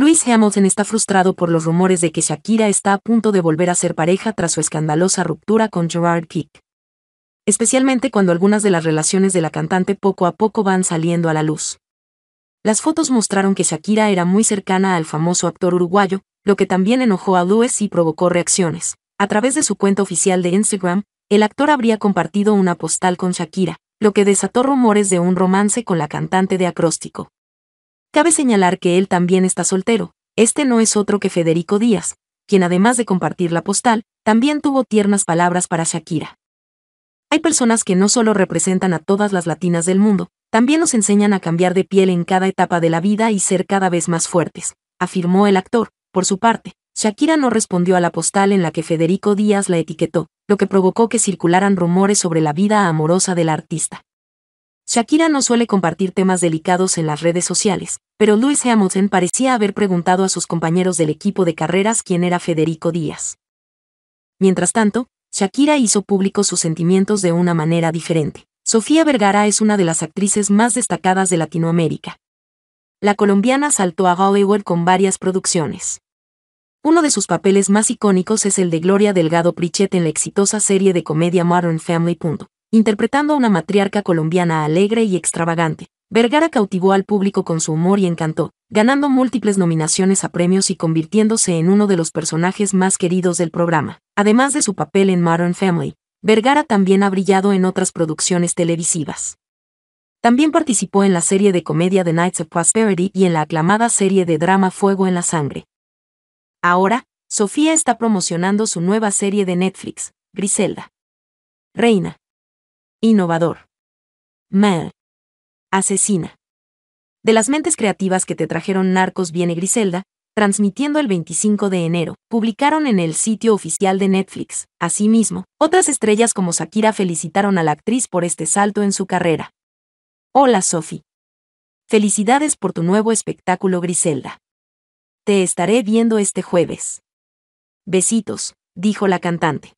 Luis Hamilton está frustrado por los rumores de que Shakira está a punto de volver a ser pareja tras su escandalosa ruptura con Gerard Peake. Especialmente cuando algunas de las relaciones de la cantante poco a poco van saliendo a la luz. Las fotos mostraron que Shakira era muy cercana al famoso actor uruguayo, lo que también enojó a Luis y provocó reacciones. A través de su cuenta oficial de Instagram, el actor habría compartido una postal con Shakira, lo que desató rumores de un romance con la cantante de acróstico. Cabe señalar que él también está soltero, este no es otro que Federico Díaz, quien además de compartir la postal, también tuvo tiernas palabras para Shakira. Hay personas que no solo representan a todas las latinas del mundo, también nos enseñan a cambiar de piel en cada etapa de la vida y ser cada vez más fuertes, afirmó el actor. Por su parte, Shakira no respondió a la postal en la que Federico Díaz la etiquetó, lo que provocó que circularan rumores sobre la vida amorosa del artista. Shakira no suele compartir temas delicados en las redes sociales, pero Luis Hamilton parecía haber preguntado a sus compañeros del equipo de carreras quién era Federico Díaz. Mientras tanto, Shakira hizo público sus sentimientos de una manera diferente. Sofía Vergara es una de las actrices más destacadas de Latinoamérica. La colombiana saltó a Hollywood con varias producciones. Uno de sus papeles más icónicos es el de Gloria Delgado Prichet en la exitosa serie de comedia Modern Family. Interpretando a una matriarca colombiana alegre y extravagante, Vergara cautivó al público con su humor y encantó, ganando múltiples nominaciones a premios y convirtiéndose en uno de los personajes más queridos del programa. Además de su papel en Modern Family, Vergara también ha brillado en otras producciones televisivas. También participó en la serie de comedia The Knights of Prosperity y en la aclamada serie de drama Fuego en la Sangre. Ahora, Sofía está promocionando su nueva serie de Netflix, Griselda. Reina, Innovador. Mal. Asesina. De las mentes creativas que te trajeron Narcos viene Griselda, transmitiendo el 25 de enero, publicaron en el sitio oficial de Netflix. Asimismo, otras estrellas como Shakira felicitaron a la actriz por este salto en su carrera. Hola Sophie. Felicidades por tu nuevo espectáculo Griselda. Te estaré viendo este jueves. Besitos, dijo la cantante.